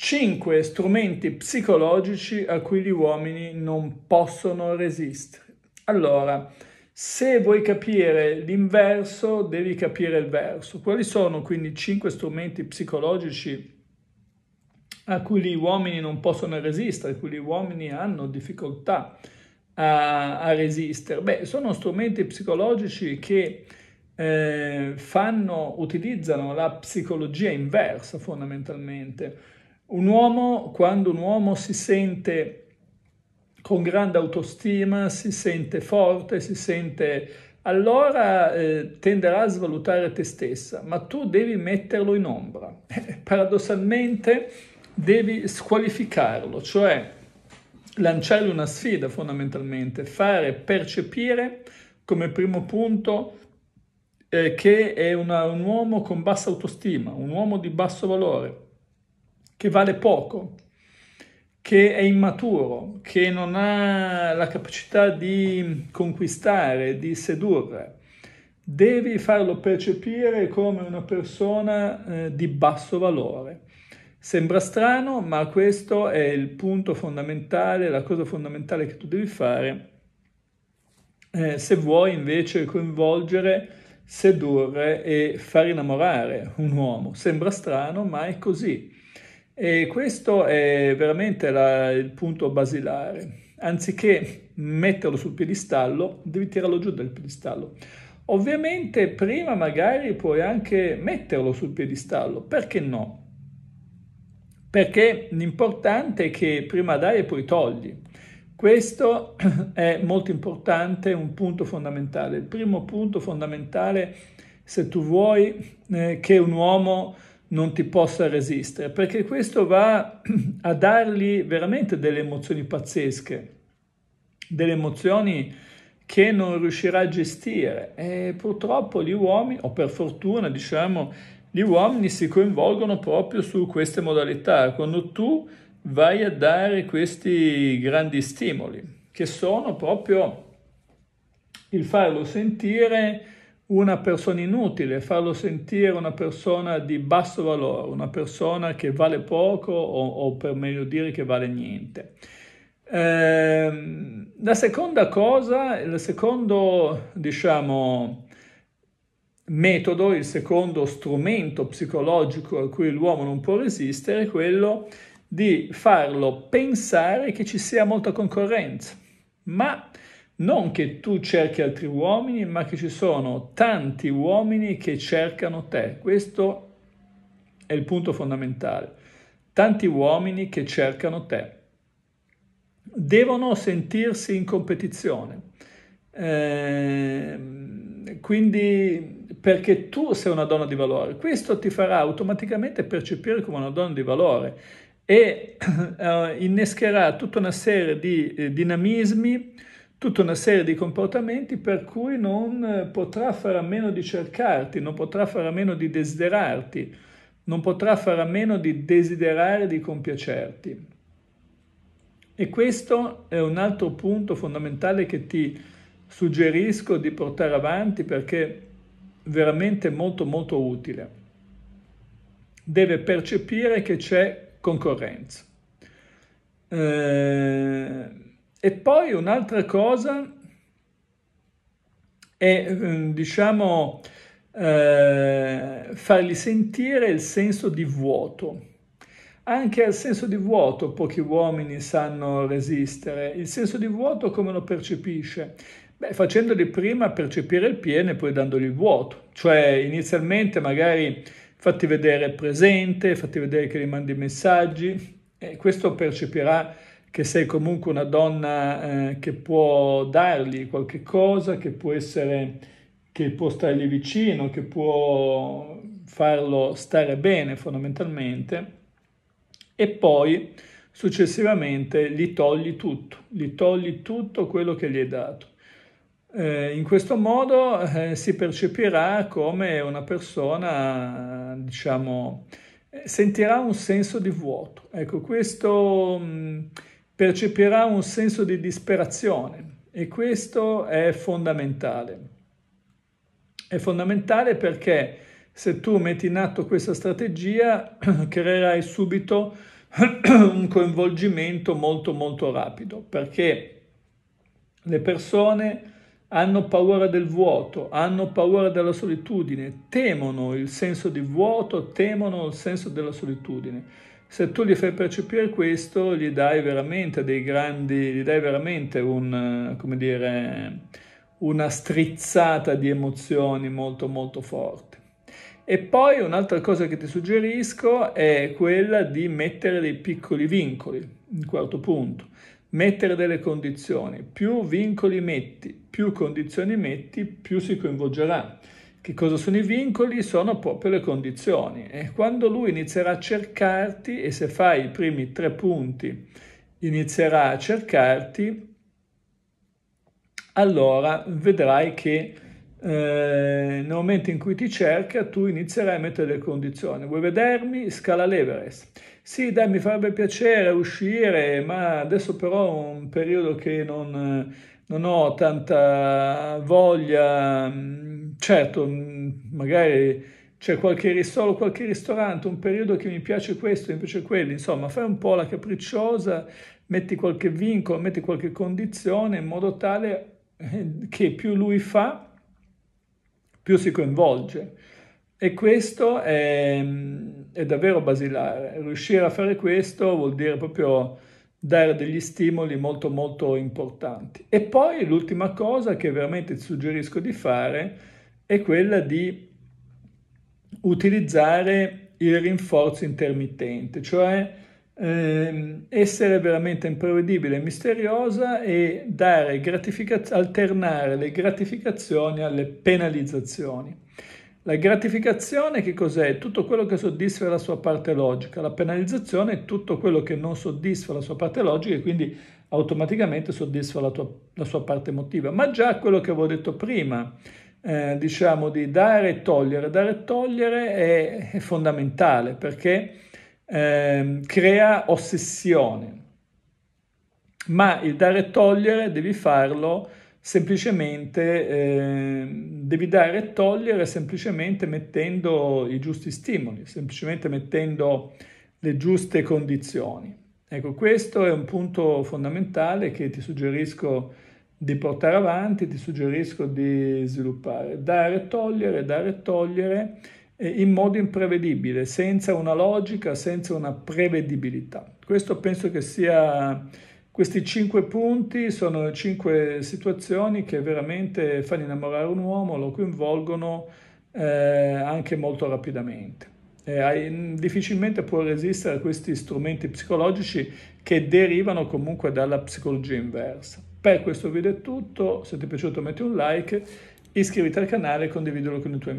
5 strumenti psicologici a cui gli uomini non possono resistere. Allora, se vuoi capire l'inverso, devi capire il verso. Quali sono quindi 5 strumenti psicologici a cui gli uomini non possono resistere, a cui gli uomini hanno difficoltà a, a resistere? Beh, sono strumenti psicologici che eh, fanno, utilizzano la psicologia inversa fondamentalmente un uomo, quando un uomo si sente con grande autostima, si sente forte, si sente... allora eh, tenderà a svalutare te stessa, ma tu devi metterlo in ombra. Eh, paradossalmente devi squalificarlo, cioè lanciargli una sfida fondamentalmente, fare percepire come primo punto eh, che è una, un uomo con bassa autostima, un uomo di basso valore che vale poco, che è immaturo, che non ha la capacità di conquistare, di sedurre. Devi farlo percepire come una persona eh, di basso valore. Sembra strano, ma questo è il punto fondamentale, la cosa fondamentale che tu devi fare eh, se vuoi invece coinvolgere, sedurre e far innamorare un uomo. Sembra strano, ma è così. E questo è veramente la, il punto basilare. Anziché metterlo sul piedistallo, devi tirarlo giù dal piedistallo. Ovviamente prima magari puoi anche metterlo sul piedistallo, perché no? Perché l'importante è che prima dai e poi togli. Questo è molto importante, un punto fondamentale. Il primo punto fondamentale, se tu vuoi eh, che un uomo non ti possa resistere, perché questo va a dargli veramente delle emozioni pazzesche, delle emozioni che non riuscirà a gestire. E purtroppo gli uomini, o per fortuna diciamo, gli uomini si coinvolgono proprio su queste modalità, quando tu vai a dare questi grandi stimoli, che sono proprio il farlo sentire, una persona inutile, farlo sentire una persona di basso valore, una persona che vale poco o, o per meglio dire che vale niente. Eh, la seconda cosa, il secondo, diciamo, metodo, il secondo strumento psicologico a cui l'uomo non può resistere è quello di farlo pensare che ci sia molta concorrenza. Ma non che tu cerchi altri uomini, ma che ci sono tanti uomini che cercano te. Questo è il punto fondamentale. Tanti uomini che cercano te. Devono sentirsi in competizione. Eh, quindi perché tu sei una donna di valore. Questo ti farà automaticamente percepire come una donna di valore e eh, innescherà tutta una serie di eh, dinamismi tutta una serie di comportamenti per cui non eh, potrà fare a meno di cercarti, non potrà fare a meno di desiderarti, non potrà fare a meno di desiderare di compiacerti. E questo è un altro punto fondamentale che ti suggerisco di portare avanti perché è veramente molto molto utile. Deve percepire che c'è concorrenza. Eh, e poi un'altra cosa è, ehm, diciamo, eh, fargli sentire il senso di vuoto. Anche al senso di vuoto pochi uomini sanno resistere. Il senso di vuoto come lo percepisce? Beh, facendoli prima percepire il pieno e poi dandogli il vuoto. Cioè, inizialmente magari fatti vedere presente, fatti vedere che gli mandi messaggi, e questo percepirà che sei comunque una donna eh, che può dargli qualche cosa, che può essere, che può stargli vicino, che può farlo stare bene fondamentalmente e poi successivamente gli togli tutto, gli togli tutto quello che gli hai dato. Eh, in questo modo eh, si percepirà come una persona, diciamo, eh, sentirà un senso di vuoto. Ecco, questo mh, percepirà un senso di disperazione e questo è fondamentale. È fondamentale perché se tu metti in atto questa strategia creerai subito un coinvolgimento molto molto rapido perché le persone hanno paura del vuoto, hanno paura della solitudine, temono il senso di vuoto, temono il senso della solitudine se tu gli fai percepire questo, gli dai veramente dei grandi, gli dai veramente un, come dire, una strizzata di emozioni molto molto forte. E poi un'altra cosa che ti suggerisco è quella di mettere dei piccoli vincoli, il quarto punto, mettere delle condizioni. Più vincoli metti, più condizioni metti, più si coinvolgerà. Che cosa sono i vincoli? Sono proprio le condizioni. E quando lui inizierà a cercarti e se fai i primi tre punti inizierà a cercarti, allora vedrai che eh, nel momento in cui ti cerca tu inizierai a mettere le condizioni. Vuoi vedermi? Scala l'Everest. Sì, dai, mi farebbe piacere uscire, ma adesso però è un periodo che non non ho tanta voglia, mm, certo, mm, magari c'è qualche ristoro, qualche ristorante, un periodo che mi piace questo, mi piace quello, insomma, fai un po' la capricciosa, metti qualche vincolo, metti qualche condizione in modo tale eh, che più lui fa, più si coinvolge. E questo è, mm, è davvero basilare. Riuscire a fare questo vuol dire proprio dare degli stimoli molto molto importanti. E poi l'ultima cosa che veramente ti suggerisco di fare è quella di utilizzare il rinforzo intermittente, cioè ehm, essere veramente imprevedibile e misteriosa e dare gratifica- alternare le gratificazioni alle penalizzazioni. La gratificazione che cos'è? Tutto quello che soddisfa la sua parte logica, la penalizzazione è tutto quello che non soddisfa la sua parte logica e quindi automaticamente soddisfa la, tua, la sua parte emotiva. Ma già quello che avevo detto prima, eh, diciamo di dare e togliere, dare e togliere è, è fondamentale perché eh, crea ossessione. Ma il dare e togliere devi farlo semplicemente eh, devi dare e togliere semplicemente mettendo i giusti stimoli, semplicemente mettendo le giuste condizioni. Ecco, questo è un punto fondamentale che ti suggerisco di portare avanti, ti suggerisco di sviluppare, dare e togliere, dare e togliere eh, in modo imprevedibile, senza una logica, senza una prevedibilità. Questo penso che sia questi cinque punti sono cinque situazioni che veramente fanno innamorare un uomo, lo coinvolgono eh, anche molto rapidamente. Eh, difficilmente può resistere a questi strumenti psicologici che derivano comunque dalla psicologia inversa. Per questo video è tutto, se ti è piaciuto metti un like, iscriviti al canale e condividilo con i tuoi amici.